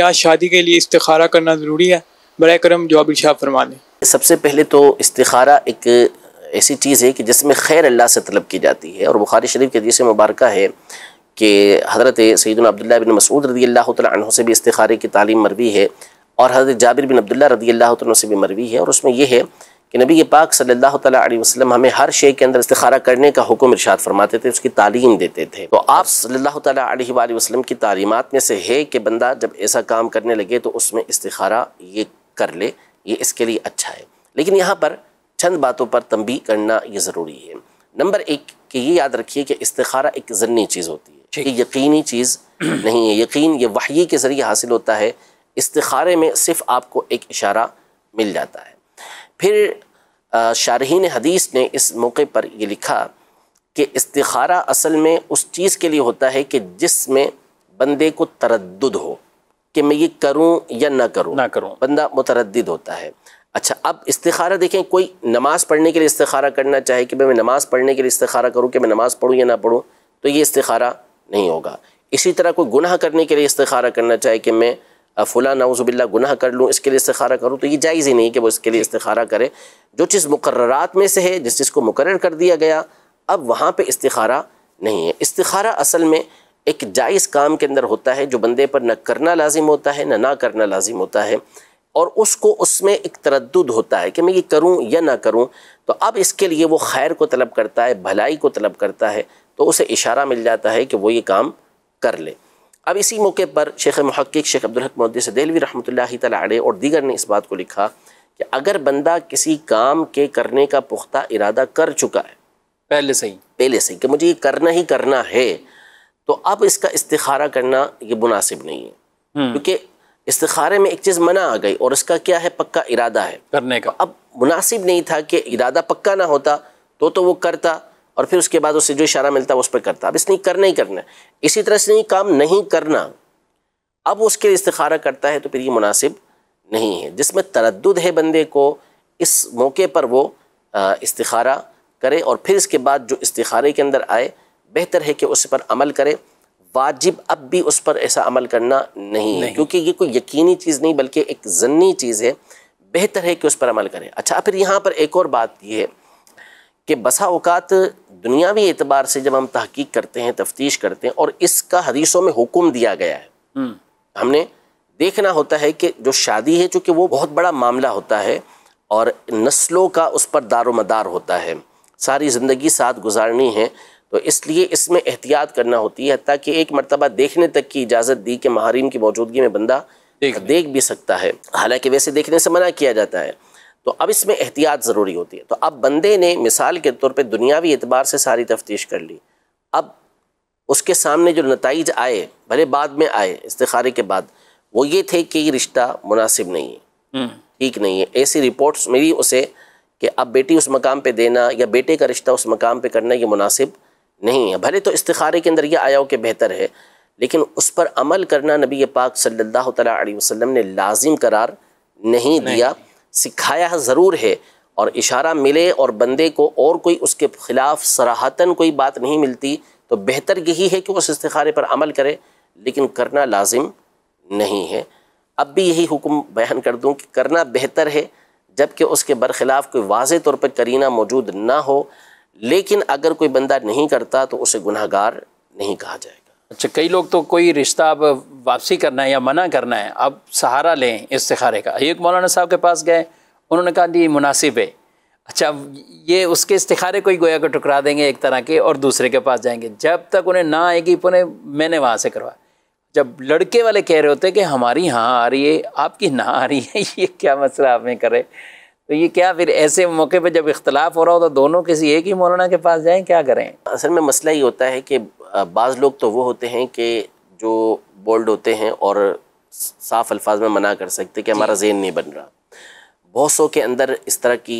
क्या शादी के लिए इस्तारा करना ज़रूरी है बर करम अभी शाह फरमा दें सबसे पहले तो इस्तारा एक ऐसी चीज़ है कि जिसमें खैर अल्लाह से तलब की जाती है और बुखारी शरीफ के जैसे मुबारक है कि हज़रत सईदन अब्दुल्ल बिन मसूद रदी अल्लाह तह से भी इस्तारे की तालीम मरवी है और हज़रत जाबिर बिन अब्दुल्ल रदी अल्लाह तह से भी मरवी है और उसमें यह है कि नबी के पाक सल्लल्लाहु वसलम वसल्लम हमें हर शे के अंदर इस्तारा करने का हुक्म इर्शाद फरमाते थे उसकी तालीम देते थे तो आप सल्लल्लाहु वसलम वसल्लम की तालीमत में से है कि बंदा जब ऐसा काम करने लगे तो उसमें इस्तारा ये कर ले ये इसके लिए अच्छा है लेकिन यहाँ पर चंद बातों पर तंबी करना ये ज़रूरी है नंबर एक कि ये याद रखिए कि इस्तारा एक ज़न्नी चीज़ होती है ये यकीनी चीज़ नहीं है यकीन ये वही के ज़रिए हासिल होता है इस्तारे में सिर्फ आपको एक इशारा मिल जाता है फिर शारहन हदीस ने इस मौके पर ये लिखा कि इस्तारा असल में उस चीज़ के लिए होता है कि जिसमें बंदे को तरद हो कि मैं ये करूं या ना करूं ना करूं बंदा मुतरद होता है अच्छा अब इस्तारा देखें कोई नमाज़ पढ़ने के लिए इस्तारा करना चाहे कि मैं नमाज़ पढ़ने के लिए इस्तारा करूँ कि मैं नमाज़ पढ़ूँ या ना पढ़ूँ तो ये इस्तारा नहीं होगा इसी तरह कोई गुनाह करने के लिए इस्तारा करना चाहे कि मैं फ़ुला नाउज़बिल्ला गुनाह कर लूँ इसके लिए इस्तारा करूँ तो ये जायज़ ही नहीं कि वो इसके लिए इस्तारा करे जो चीज़ मुकर्रात में से है जिस चीज़ को मुकर कर दिया गया अब वहाँ पर इस्तारा नहीं है इस्तारा असल में एक जायज़ काम के अंदर होता है जो बंदे पर न करना लाजिम होता है न ना करना लाजिम होता है और उसको उसमें एक तरद होता है कि मैं ये करूँ या ना करूँ तो अब इसके लिए वो खैर को तलब करता है भलाई को तलब करता है तो उसे इशारा मिल जाता है कि वो ये काम कर ले अब इसी मौके पर शेख महक्क शेख अब्दुलहक से दिलवी रहमत ला और दीगर ने इस बात को लिखा कि अगर बंदा किसी काम के करने का पुख्ता इरादा कर चुका है पहले से ही पहले से ही कि मुझे ये करना ही करना है तो अब इसका इस्तारा करना ये मुनासिब नहीं है हम्म। क्योंकि इस्तारे में एक चीज़ मना आ गई और इसका क्या है पक्का इरादा है करने का अब मुनासिब नहीं था कि इरादा पक्का ना होता तो तो वो करता और फिर उसके बाद उसे जो इशारा मिलता है उस पर करता अब इसने करना ही करना इसी तरह से काम नहीं करना अब उसके इस्तारा करता है तो फिर ये मुनासिब नहीं है जिसमें तरद है बंदे को इस मौके पर वो इस्तारा करे और फिर इसके बाद जो इस्तारे के अंदर आए बेहतर है कि उस पर अमल करे वाजिब अब भी उस पर ऐसा अमल करना नहीं, है क्योंकि ये कोई यकीनी चीज़ नहीं बल्कि एक जन्नी चीज़ है बेहतर है कि उस पर अमल करें अच्छा फिर यहाँ पर एक और बात यह है कि बसा अवकात दुनियावी एतबार से जब हम तहकीक करते हैं तफ्तीश करते हैं और इसका हदीसों में हुक्म दिया गया है हम्म। हमने देखना होता है कि जो शादी है चूँकि वो बहुत बड़ा मामला होता है और नस्लों का उस पर दारोमदार होता है सारी ज़िंदगी साथ गुजारनी है तो इसलिए इसमें एहतियात करना होती है ताकि एक मरतबा देखने तक की इजाज़त दी कि महारीम की मौजूदगी में बंदा देख, देख भी सकता है हालांकि वैसे देखने से मना किया जाता है तो अब इसमें एहतियात ज़रूरी होती है तो अब बंदे ने मिसाल के तौर पर दुनियावी एतबार से सारी तफ्तीश कर ली अब उसके सामने जो नतज आए भले बाद में आए इस्तारे के बाद वो ये थे कि ये रिश्ता मुनासिब नहीं है हम्म। ठीक नहीं है ऐसी रिपोर्ट्स मिली उसे कि अब बेटी उस मकाम पे देना या बेटे का रिश्ता उस मकाम पे करना ये मुनासिब नहीं है भले तो इस्तारे के अंदर ये आया हो कि बेहतर है लेकिन उस पर अमल करना नबी पाक सल्ला वसम ने लाजिम करार नहीं, नहीं दिया नहीं। सिखाया ज़रूर है और इशारा मिले और बंदे को और कोई उसके ख़िलाफ़ सराहतन कोई बात नहीं मिलती तो बेहतर यही है कि उस इस्तेखारे पर अमल करे लेकिन करना लाजिम नहीं है अब भी यही हुक्म बयान कर दूँ कि करना बेहतर है जबकि उसके बरखिलाफ़ कोई वाज तौर पर करीना मौजूद ना हो लेकिन अगर कोई बंदा नहीं करता तो उसे गुनाहगार नहीं कहा जाएगा अच्छा कई लोग तो कोई रिश्ता अब वापसी करना है या मना करना है अब सहारा लें इस्तारे का एक मौलाना साहब के पास गए उन्होंने कहा जी मुनासिब है अच्छा ये उसके इस्तारे को ही गोया को टुकरा देंगे एक तरह के और दूसरे के पास जाएंगे जब तक उन्हें ना आएगी उन्हें मैंने वहाँ से करवा जब लड़के वाले कह रहे होते कि हमारी हाँ आ रही है आपकी ना आ रही है ये क्या मसला आपने करें करे तो ये क्या फिर ऐसे मौके पर जब इख्तलाफ हो रहा हो तो दोनों किसी एक ही मौलाना के पास जाएँ क्या करें असल में मसला ये होता है कि बाज़ लोग तो वो होते हैं कि जो बोल्ड होते हैं और साफ अल्फाज में मना कर सकते कि हमारा जेन नहीं बन रहा बहुत सौ के अंदर इस तरह की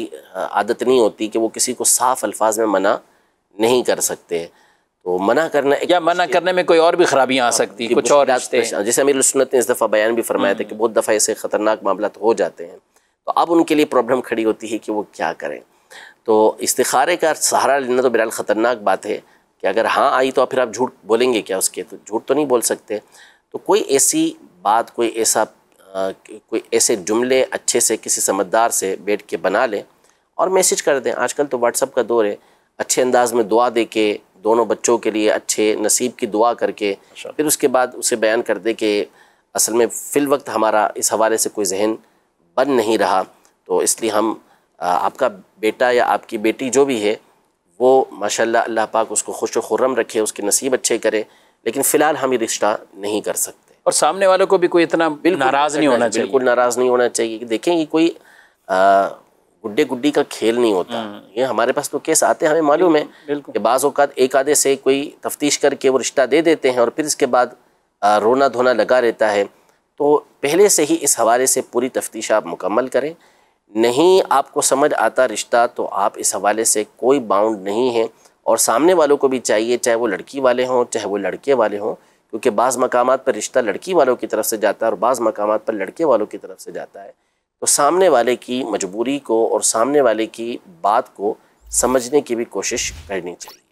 आदत नहीं होती कि वो किसी को साफ अल्फाज में मना नहीं कर सकते तो मना करना या मना करने में कोई और भी खराबियाँ आ हाँ, सकती कुछ और रास्ते जैसे अमीर सुनत ने इस दफ़ा बयान भी फरमाया था कि हम्म। बहुत दफ़ा ऐसे ख़तरनाक मामला तो हो जाते हैं तो अब उनके लिए प्रॉब्लम खड़ी होती है कि वो क्या करें तो इस्तारे का सहारा लेना तो बिराल ख़तरनाक बात है कि अगर हाँ आई तो फिर आप झूठ बोलेंगे क्या उसके तो झूठ तो नहीं बोल सकते तो कोई ऐसी बात कोई ऐसा कोई ऐसे जुमले अच्छे से किसी समझदार से बैठ के बना लें और मैसेज कर दें आजकल तो व्हाट्सअप का दौर है अच्छे अंदाज में दुआ दे के दोनों बच्चों के लिए अच्छे नसीब की दुआ करके अच्छा। फिर उसके बाद उसे बयान कर दे कि असल में फ़िल वक्त हमारा इस हवाले से कोई जहन बन नहीं रहा तो इसलिए हम आपका बेटा या आपकी बेटी जो भी है वो माशाल्लाह अल्लाह पाक उसको खुश खुर्रम रखे उसके नसीब अच्छे करे लेकिन फ़िलहाल हम ये रिश्ता नहीं कर सकते और सामने वालों को भी कोई इतना बिल्कुल नाराज़ नहीं होना चाहिए बिल्कुल नाराज़ नहीं होना चाहिए कि देखें ये कोई गुड्डे गुड्डी का खेल नहीं होता हम्म। ये हमारे पास तो केस आते हैं हमें मालूम है कि बाज़ अवत एक आधे से कोई तफ्तीश करके वो रिश्ता दे देते हैं और फिर इसके बाद रोना धोना लगा रहता है तो पहले से ही इस हवाले से पूरी तफ्तीश आप मुकम्मल करें नहीं आपको समझ आता रिश्ता तो आप इस हवाले से कोई बाउंड नहीं है और सामने वालों को भी चाहिए चाहे वो लड़की वाले हों चाहे वो लड़के वाले हों क्योंकि बाज़ मकाम पर रिश्ता लड़की वालों की तरफ से जाता है और बाज़ मकाम पर लड़के वालों की तरफ से जाता है तो सामने वाले की मजबूरी को और सामने वाले की बात को समझने की भी कोशिश करनी चाहिए